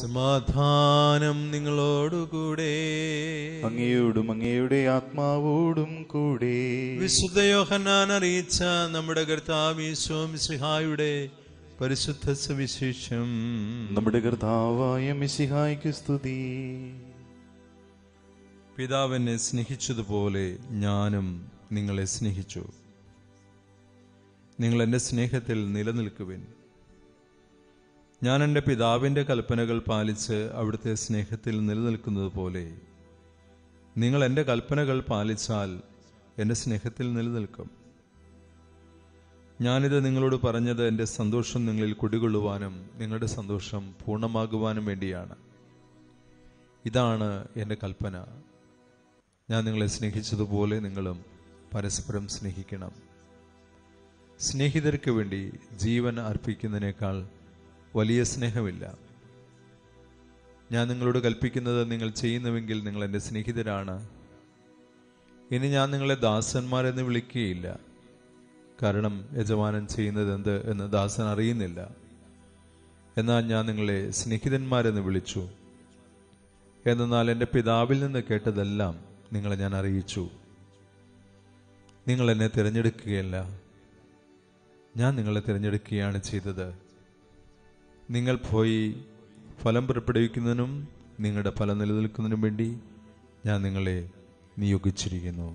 സമാധാനം നിങ്ങളോടുകൂടെ അങ്ങയോടും അങ്ങയുടെ ആത്മാവോടും കൂടെ വിശുദ്ധയോഹനാൻ അറിയിച്ച നമ്മുടെ കർത്താവ് സിഹായുടെ പരിശുദ്ധ സവിശേഷം നമ്മുടെ കർത്താവായ മിസിഹായ്ക്ക് സ്തുതി പിതാവിനെ സ്നേഹിച്ചതുപോലെ ഞാനും നിങ്ങളെ സ്നേഹിച്ചു നിങ്ങൾ എൻ്റെ സ്നേഹത്തിൽ നിലനിൽക്കുവിൻ ഞാൻ എൻ്റെ പിതാവിൻ്റെ കൽപ്പനകൾ പാലിച്ച് അവിടുത്തെ സ്നേഹത്തിൽ നിലനിൽക്കുന്നത് പോലെ നിങ്ങൾ എൻ്റെ കൽപ്പനകൾ പാലിച്ചാൽ എൻ്റെ സ്നേഹത്തിൽ നിലനിൽക്കും ഞാനിത് നിങ്ങളോട് പറഞ്ഞത് എൻ്റെ സന്തോഷം നിങ്ങളിൽ കുടികൊള്ളുവാനും നിങ്ങളുടെ സന്തോഷം പൂർണ്ണമാകുവാനും വേണ്ടിയാണ് ഇതാണ് എൻ്റെ കൽപ്പന ഞാൻ നിങ്ങളെ സ്നേഹിച്ചതുപോലെ നിങ്ങളും പരസ്പരം സ്നേഹിക്കണം സ്നേഹിതർക്ക് വേണ്ടി ജീവൻ അർപ്പിക്കുന്നതിനേക്കാൾ വലിയ സ്നേഹമില്ല ഞാൻ നിങ്ങളോട് കൽപ്പിക്കുന്നത് നിങ്ങൾ ചെയ്യുന്നുവെങ്കിൽ നിങ്ങൾ എൻ്റെ സ്നേഹിതരാണ് ഇനി ഞാൻ നിങ്ങളെ ദാസന്മാരെന്ന് വിളിക്കുകയില്ല കാരണം യജമാനൻ ചെയ്യുന്നത് എന്ത് എന്ന് ദാസൻ അറിയുന്നില്ല എന്നാൽ ഞാൻ നിങ്ങളെ സ്നേഹിതന്മാരെന്ന് വിളിച്ചു എന്നാൽ എൻ്റെ പിതാവിൽ നിന്ന് കേട്ടതെല്ലാം നിങ്ങളെ ഞാൻ അറിയിച്ചു നിങ്ങൾ എന്നെ തിരഞ്ഞെടുക്കുകയല്ല ഞാൻ നിങ്ങളെ തിരഞ്ഞെടുക്കുകയാണ് ചെയ്തത് നിങ്ങൾ പോയി ഫലം പുറപ്പെടുവിക്കുന്നതിനും നിങ്ങളുടെ ഫലം നിലനിൽക്കുന്നതിനും വേണ്ടി ഞാൻ നിങ്ങളെ നിയോഗിച്ചിരിക്കുന്നു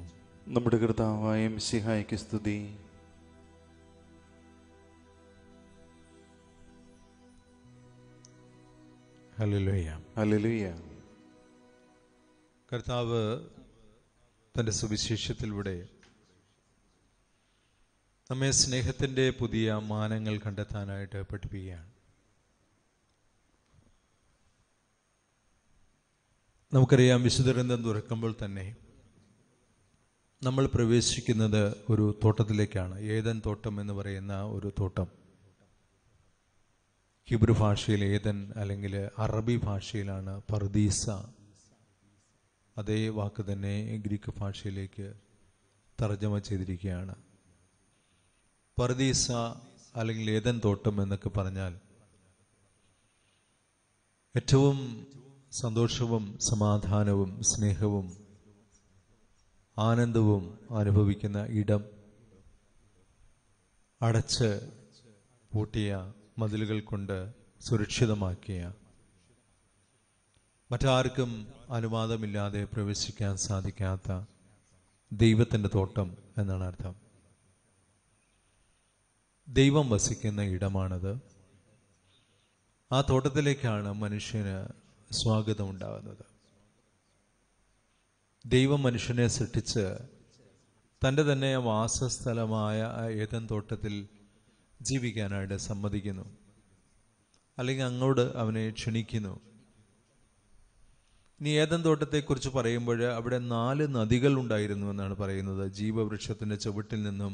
നമ്മുടെ കർത്താവായ സിഹായിക്ക് സ്തുതി കർത്താവ് തൻ്റെ സുവിശേഷത്തിലൂടെ നമ്മെ സ്നേഹത്തിൻ്റെ പുതിയ മാനങ്ങൾ കണ്ടെത്താനായിട്ട് പഠിപ്പിക്കുകയാണ് നമുക്കറിയാം വിശുദ്ധരന്തം തുറക്കുമ്പോൾ തന്നെ നമ്മൾ പ്രവേശിക്കുന്നത് ഒരു തോട്ടത്തിലേക്കാണ് ഏതൻ തോട്ടം എന്ന് പറയുന്ന ഒരു തോട്ടം ഹിബ്രു ഭാഷയിൽ ഏതൻ അല്ലെങ്കിൽ അറബി ഭാഷയിലാണ് പർദീസ അതേ വാക്ക് തന്നെ ഗ്രീക്ക് ഭാഷയിലേക്ക് തർജ്ജമ ചെയ്തിരിക്കുകയാണ് പർദീസ അല്ലെങ്കിൽ ഏതൻ തോട്ടം എന്നൊക്കെ പറഞ്ഞാൽ ഏറ്റവും സന്തോഷവും സമാധാനവും സ്നേഹവും ആനന്ദവും അനുഭവിക്കുന്ന ഇടം അടച്ച് പൂട്ടിയ മതിലുകൾ കൊണ്ട് സുരക്ഷിതമാക്കിയ മറ്റാർക്കും അനുവാദമില്ലാതെ പ്രവേശിക്കാൻ സാധിക്കാത്ത ദൈവത്തിൻ്റെ തോട്ടം എന്നാണ് അർത്ഥം ദൈവം വസിക്കുന്ന ഇടമാണത് ആ തോട്ടത്തിലേക്കാണ് മനുഷ്യന് സ്വാഗതം ഉണ്ടാകുന്നത് ദൈവം മനുഷ്യനെ സൃഷ്ടിച്ച് തൻ്റെ തന്നെ വാസസ്ഥലമായ ഏതൻ തോട്ടത്തിൽ ജീവിക്കാനായിട്ട് സമ്മതിക്കുന്നു അല്ലെങ്കിൽ അങ്ങോട്ട് അവനെ ക്ഷണിക്കുന്നു ഇനി ഏതൻ തോട്ടത്തെക്കുറിച്ച് പറയുമ്പോൾ അവിടെ നാല് നദികൾ ഉണ്ടായിരുന്നു എന്നാണ് പറയുന്നത് ജീവവൃക്ഷത്തിൻ്റെ ചുവട്ടിൽ നിന്നും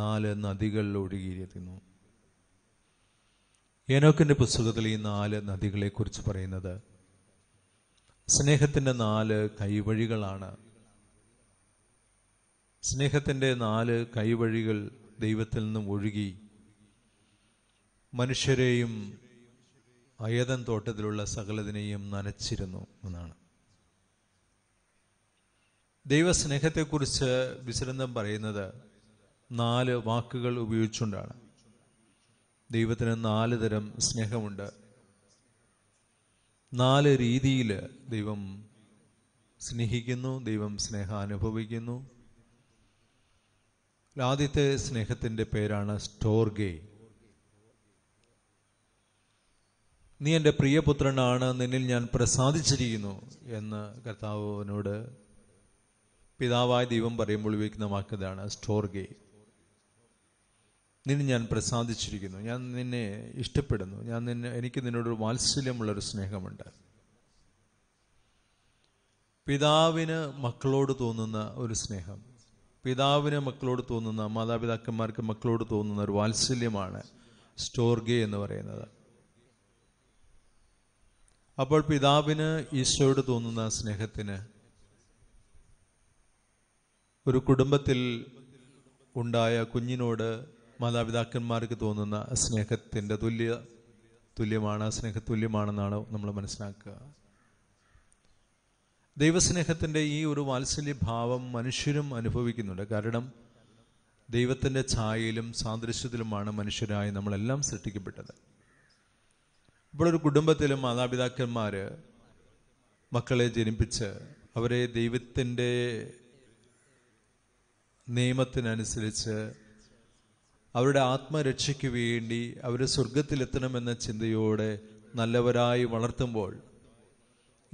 നാല് നദികൾ ഒഴുകിയിരിക്കുന്നു ഏനോക്കിൻ്റെ പുസ്തകത്തിൽ ഈ നാല് നദികളെക്കുറിച്ച് പറയുന്നത് സ്നേഹത്തിൻ്റെ നാല് കൈവഴികളാണ് സ്നേഹത്തിൻ്റെ നാല് കൈവഴികൾ ദൈവത്തിൽ നിന്നും ഒഴുകി മനുഷ്യരെയും അയതൻ തോട്ടത്തിലുള്ള സകലതിനെയും നനച്ചിരുന്നു എന്നാണ് ദൈവസ്നേഹത്തെക്കുറിച്ച് വിശദം പറയുന്നത് നാല് വാക്കുകൾ ഉപയോഗിച്ചുകൊണ്ടാണ് ദൈവത്തിന് നാല് തരം സ്നേഹമുണ്ട് നാല് രീതിയിൽ ദൈവം സ്നേഹിക്കുന്നു ദൈവം സ്നേഹം അനുഭവിക്കുന്നു ആദ്യത്തെ സ്നേഹത്തിൻ്റെ പേരാണ് സ്റ്റോർഗേ നീ എൻ്റെ പ്രിയപുത്രനാണ് നിന്നിൽ ഞാൻ പ്രസാദിച്ചിരിക്കുന്നു എന്ന് കർത്താവിനോട് പിതാവായ ദൈവം പറയുമ്പോൾ ഉപയോഗിക്കുന്ന വാക്കതാണ് സ്റ്റോർഗേ നിന്നെ ഞാൻ പ്രസാദിച്ചിരിക്കുന്നു ഞാൻ നിന്നെ ഇഷ്ടപ്പെടുന്നു ഞാൻ നിന്നെ എനിക്ക് നിന്നോടൊരു വാത്സല്യമുള്ളൊരു സ്നേഹമുണ്ട് പിതാവിന് മക്കളോട് തോന്നുന്ന ഒരു സ്നേഹം പിതാവിന് മക്കളോട് തോന്നുന്ന മാതാപിതാക്കന്മാർക്ക് മക്കളോട് തോന്നുന്ന ഒരു വാത്സല്യമാണ് സ്റ്റോർഗെ എന്ന് പറയുന്നത് അപ്പോൾ പിതാവിന് ഈശോയോട് തോന്നുന്ന സ്നേഹത്തിന് ഒരു കുടുംബത്തിൽ ഉണ്ടായ കുഞ്ഞിനോട് മാതാപിതാക്കന്മാർക്ക് തോന്നുന്ന സ്നേഹത്തിൻ്റെ തുല്യ തുല്യമാണ് തുല്യമാണെന്നാണ് നമ്മൾ മനസ്സിലാക്കുക ദൈവസ്നേഹത്തിൻ്റെ ഈ ഒരു വാത്സല്യ ഭാവം മനുഷ്യരും അനുഭവിക്കുന്നുണ്ട് കാരണം ദൈവത്തിൻ്റെ ഛായയിലും സാദൃശ്യത്തിലുമാണ് മനുഷ്യരായി നമ്മളെല്ലാം സൃഷ്ടിക്കപ്പെട്ടത് ഇപ്പോഴൊരു കുടുംബത്തിലും മാതാപിതാക്കന്മാർ മക്കളെ ജനിപ്പിച്ച് അവരെ ദൈവത്തിൻ്റെ നിയമത്തിനനുസരിച്ച് അവരുടെ ആത്മരക്ഷയ്ക്ക് വേണ്ടി അവർ സ്വർഗത്തിലെത്തണമെന്ന ചിന്തയോടെ നല്ലവരായി വളർത്തുമ്പോൾ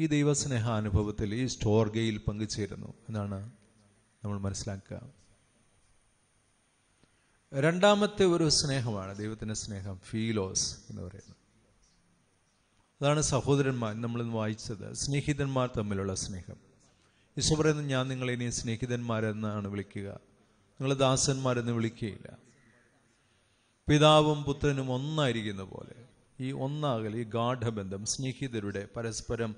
ഈ ദൈവസ്നേഹ അനുഭവത്തിൽ ഈ സ്റ്റോർഗയിൽ പങ്കുചേരുന്നു എന്നാണ് നമ്മൾ മനസ്സിലാക്കുക രണ്ടാമത്തെ ഒരു സ്നേഹമാണ് ദൈവത്തിൻ്റെ സ്നേഹം ഫീലോസ് എന്ന് പറയുന്നത് അതാണ് സഹോദരന്മാർ നമ്മൾ വായിച്ചത് സ്നേഹിതന്മാർ തമ്മിലുള്ള സ്നേഹം ഈശോ പറയുന്നത് ഞാൻ നിങ്ങളെ സ്നേഹിതന്മാരെന്നാണ് വിളിക്കുക നിങ്ങൾ ദാസന്മാരെന്ന് വിളിക്കുകയില്ല പിതാവും പുത്രനും ഒന്നായിരിക്കുന്ന പോലെ ഈ ഒന്നാകൽ ഈ ഗാഠബന്ധം സ്നേഹിതരുടെ പരസ്പരം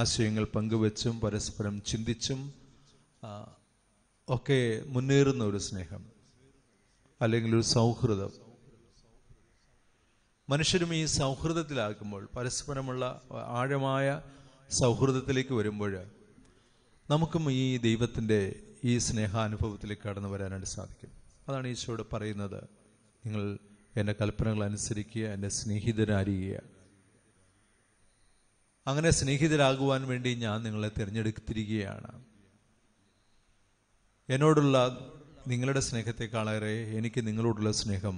ആശയങ്ങൾ പങ്കുവച്ചും പരസ്പരം ചിന്തിച്ചും ഒക്കെ മുന്നേറുന്ന ഒരു സ്നേഹം അല്ലെങ്കിൽ ഒരു സൗഹൃദം മനുഷ്യരും ഈ സൗഹൃദത്തിലാക്കുമ്പോൾ പരസ്പരമുള്ള ആഴമായ സൗഹൃദത്തിലേക്ക് വരുമ്പോൾ നമുക്കും ഈ ദൈവത്തിൻ്റെ ഈ സ്നേഹാനുഭവത്തിലേക്ക് കടന്നു വരാനായിട്ട് സാധിക്കും അതാണ് ഈശോട് പറയുന്നത് നിങ്ങൾ എൻ്റെ കൽപ്പനകൾ അനുസരിക്കുക എൻ്റെ സ്നേഹിതരാരിക അങ്ങനെ സ്നേഹിതരാകുവാൻ വേണ്ടി ഞാൻ നിങ്ങളെ തിരഞ്ഞെടുത്തിരിക്കുകയാണ് എന്നോടുള്ള നിങ്ങളുടെ സ്നേഹത്തെക്കാളേറെ എനിക്ക് നിങ്ങളോടുള്ള സ്നേഹം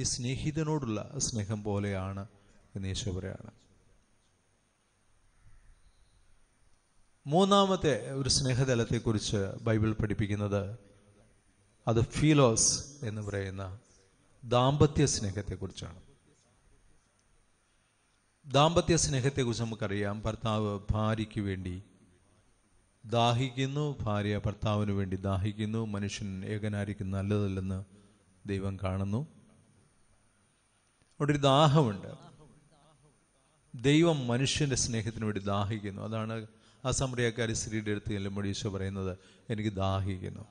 ഈ സ്നേഹിതനോടുള്ള സ്നേഹം പോലെയാണ് എന്ന് യേശു പറയാണ് മൂന്നാമത്തെ ഒരു സ്നേഹതലത്തെക്കുറിച്ച് ബൈബിൾ പഠിപ്പിക്കുന്നത് അത് ഫീലോസ് എന്ന് പറയുന്ന ദാമ്പത്യ സ്നേഹത്തെക്കുറിച്ചാണ് ദാമ്പത്യ സ്നേഹത്തെക്കുറിച്ച് നമുക്കറിയാം ഭർത്താവ് ഭാര്യയ്ക്ക് വേണ്ടി ദാഹിക്കുന്നു ഭാര്യ ഭർത്താവിന് വേണ്ടി ദാഹിക്കുന്നു മനുഷ്യൻ ഏകനായിരിക്കും നല്ലതല്ലെന്ന് ദൈവം കാണുന്നു അവിടെ ഒരു ദാഹമുണ്ട് ദൈവം മനുഷ്യന്റെ സ്നേഹത്തിന് വേണ്ടി ദാഹിക്കുന്നു അതാണ് ആ സമറിയക്കാരി സ്ത്രീയുടെ അടുത്ത് ചെല്ലുമ്പോൾ ഈശോ പറയുന്നത് എനിക്ക് ദാഹിക്കുന്നു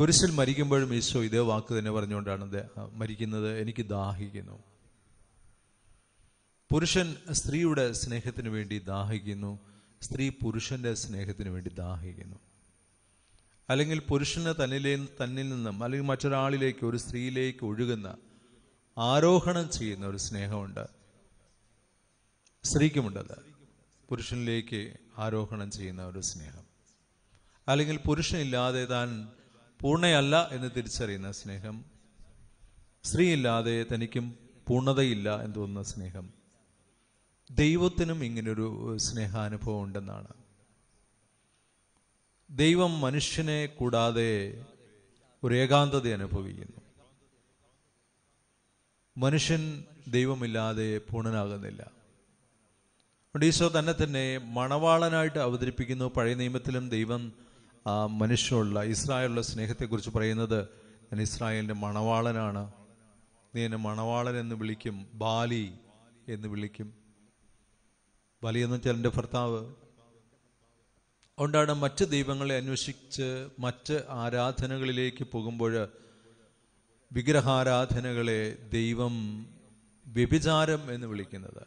കുരിശിൽ മരിക്കുമ്പോഴും ഈശോ ഇതേ വാക്ക് തന്നെ പറഞ്ഞുകൊണ്ടാണ് മരിക്കുന്നത് എനിക്ക് ദാഹിക്കുന്നു പുരുഷൻ സ്ത്രീയുടെ സ്നേഹത്തിന് വേണ്ടി ദാഹിക്കുന്നു സ്ത്രീ പുരുഷന്റെ സ്നേഹത്തിന് വേണ്ടി ദാഹിക്കുന്നു അല്ലെങ്കിൽ പുരുഷന് തന്നിലേ തന്നിൽ നിന്നും അല്ലെങ്കിൽ മറ്റൊരാളിലേക്ക് ഒരു സ്ത്രീയിലേക്ക് ഒഴുകുന്ന ആരോഹണം ചെയ്യുന്ന ഒരു സ്നേഹമുണ്ട് സ്ത്രീക്കുമുണ്ടത് പുരുഷനിലേക്ക് ആരോഹണം ചെയ്യുന്ന ഒരു സ്നേഹം അല്ലെങ്കിൽ പുരുഷനില്ലാതെ താൻ പൂർണ്ണയല്ല എന്ന് തിരിച്ചറിയുന്ന സ്നേഹം സ്ത്രീയില്ലാതെ തനിക്കും പൂർണ്ണതയില്ല എന്ന് തോന്നുന്ന സ്നേഹം ദൈവത്തിനും ഇങ്ങനൊരു സ്നേഹാനുഭവം ഉണ്ടെന്നാണ് ദൈവം മനുഷ്യനെ കൂടാതെ ഒരു ഏകാന്തത അനുഭവിക്കുന്നു മനുഷ്യൻ ദൈവമില്ലാതെ പൂർണ്ണനാകുന്നില്ല ഈശോ തന്നെ തന്നെ മണവാളനായിട്ട് അവതരിപ്പിക്കുന്നു പഴയ നിയമത്തിലും ദൈവം ആ മനുഷ്യനുള്ള ഇസ്രായേലുള്ള സ്നേഹത്തെക്കുറിച്ച് പറയുന്നത് ഞാൻ ഇസ്രായേലിൻ്റെ മണവാളനാണ് നീ എന്നെ മണവാളൻ എന്ന് വിളിക്കും ബാലി എന്ന് വിളിക്കും ബാലി എന്ന് വെച്ചാൽ എൻ്റെ ഭർത്താവ് അതുകൊണ്ടാണ് മറ്റ് ദൈവങ്ങളെ അന്വേഷിച്ച് മറ്റ് ആരാധനകളിലേക്ക് പോകുമ്പോൾ വിഗ്രഹാരാധനകളെ ദൈവം വ്യഭിചാരം എന്ന് വിളിക്കുന്നത്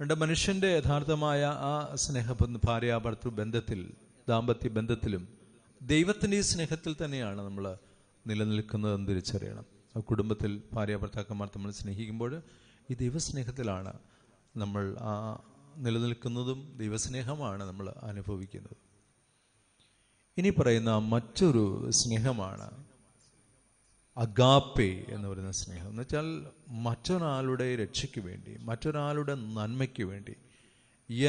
രണ്ട് മനുഷ്യൻ്റെ യഥാർത്ഥമായ ആ സ്നേഹ ഭാര്യാഭർത്തൃ ബന്ധത്തിൽ ദാമ്പത്യ ബന്ധത്തിലും ദൈവത്തിൻ്റെ ഈ സ്നേഹത്തിൽ തന്നെയാണ് നമ്മൾ നിലനിൽക്കുന്നതെന്ന് തിരിച്ചറിയണം ആ കുടുംബത്തിൽ ഭാര്യാഭർത്താക്കന്മാർ നമ്മൾ സ്നേഹിക്കുമ്പോൾ ഈ ദൈവസ്നേഹത്തിലാണ് നമ്മൾ ആ നിലനിൽക്കുന്നതും ദൈവസ്നേഹമാണ് നമ്മൾ അനുഭവിക്കുന്നത് ഇനി പറയുന്ന മറ്റൊരു സ്നേഹമാണ് അഗാപ്പെ എന്ന് പറയുന്ന സ്നേഹം എന്ന് വെച്ചാൽ മറ്റൊരാളുടെ രക്ഷയ്ക്ക് വേണ്ടി മറ്റൊരാളുടെ നന്മയ്ക്ക് വേണ്ടി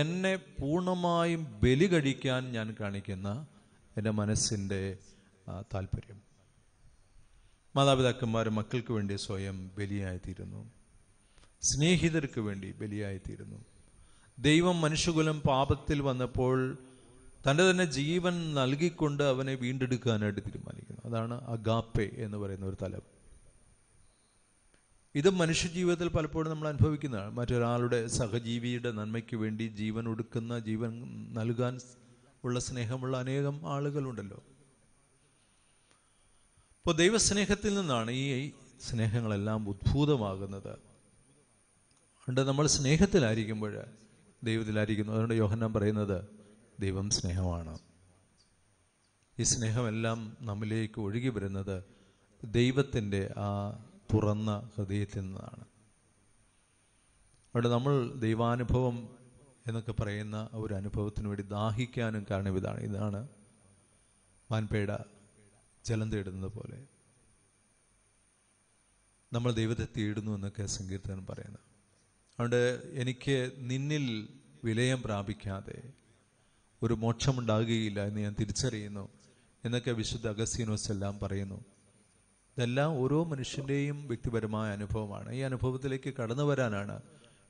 എന്നെ പൂർണ്ണമായും ബലി കഴിക്കാൻ ഞാൻ കാണിക്കുന്ന എൻ്റെ മനസ്സിൻ്റെ താല്പര്യം മാതാപിതാക്കന്മാർ മക്കൾക്ക് വേണ്ടി സ്വയം ബലിയായിത്തീരുന്നു സ്നേഹിതർക്ക് വേണ്ടി ബലിയായിത്തീരുന്നു ദൈവം മനുഷ്യകുലം പാപത്തിൽ വന്നപ്പോൾ തൻ്റെ തന്നെ ജീവൻ നൽകിക്കൊണ്ട് അവനെ വീണ്ടെടുക്കാനായിട്ട് തീരുമാനിക്കുന്നു അതാണ് അഗാപ്പെ എന്ന് പറയുന്ന ഒരു തലം ഇത് മനുഷ്യജീവിതത്തിൽ പലപ്പോഴും നമ്മൾ അനുഭവിക്കുന്നതാണ് മറ്റൊരാളുടെ സഹജീവിയുടെ നന്മയ്ക്ക് വേണ്ടി ജീവൻ ഒടുക്കുന്ന ജീവൻ നൽകാൻ ഉള്ള സ്നേഹമുള്ള അനേകം ആളുകളുണ്ടല്ലോ ഇപ്പോൾ ദൈവസ്നേഹത്തിൽ നിന്നാണ് ഈ സ്നേഹങ്ങളെല്ലാം ഉദ്ഭൂതമാകുന്നത് അതുകൊണ്ട് നമ്മൾ സ്നേഹത്തിലായിരിക്കുമ്പോൾ ദൈവത്തിലായിരിക്കുന്നു അതുകൊണ്ട് യോഹന്നാൻ പറയുന്നത് ദൈവം സ്നേഹമാണ് ഈ സ്നേഹമെല്ലാം നമ്മിലേക്ക് ഒഴുകി വരുന്നത് ദൈവത്തിൻ്റെ ആ തുറന്ന ഹൃദയത്തിൽ നിന്നാണ് അവിടെ നമ്മൾ ദൈവാനുഭവം എന്നൊക്കെ പറയുന്ന ഒരു അനുഭവത്തിന് വേണ്ടി ദാഹിക്കാനും കാരണം ഇതാണ് ഇതാണ് വാൻപേട ജലം തേടുന്നത് പോലെ നമ്മൾ ദൈവത്തെ തേടുന്നു എന്നൊക്കെ സങ്കീർത്തനം പറയുന്നത് അതുകൊണ്ട് എനിക്ക് നിന്നിൽ വിലയം പ്രാപിക്കാതെ ഒരു മോക്ഷമുണ്ടാകുകയില്ല എന്ന് ഞാൻ തിരിച്ചറിയുന്നു എന്നൊക്കെ വിശുദ്ധ അഗസ്തീനോസ് എല്ലാം പറയുന്നു ഇതെല്ലാം ഓരോ മനുഷ്യൻ്റെയും വ്യക്തിപരമായ അനുഭവമാണ് ഈ അനുഭവത്തിലേക്ക് കടന്നു വരാനാണ്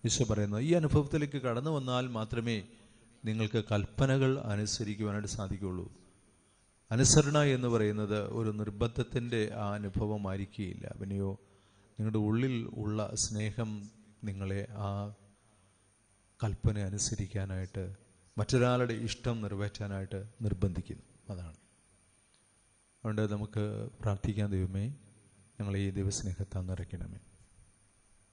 ഈശോ പറയുന്നത് ഈ അനുഭവത്തിലേക്ക് കടന്നു വന്നാൽ മാത്രമേ നിങ്ങൾക്ക് കൽപ്പനകൾ അനുസരിക്കുവാനായിട്ട് സാധിക്കുകയുള്ളൂ അനുസരണ എന്ന് പറയുന്നത് ഒരു നിർബന്ധത്തിൻ്റെ ആ അനുഭവമായിരിക്കുകയില്ല പിന്നെയോ നിങ്ങളുടെ ഉള്ളിൽ ഉള്ള സ്നേഹം നിങ്ങളെ ആ കൽപ്പന അനുസരിക്കാനായിട്ട് മറ്റൊരാളുടെ ഇഷ്ടം നിറവേറ്റാനായിട്ട് നിർബന്ധിക്കുന്നു അതാണ് അതുകൊണ്ട് നമുക്ക് പ്രാർത്ഥിക്കാൻ ദൈവമേ ഞങ്ങൾ ഈ ദൈവസ്നേഹത്താൽ നിറയ്ക്കണമേ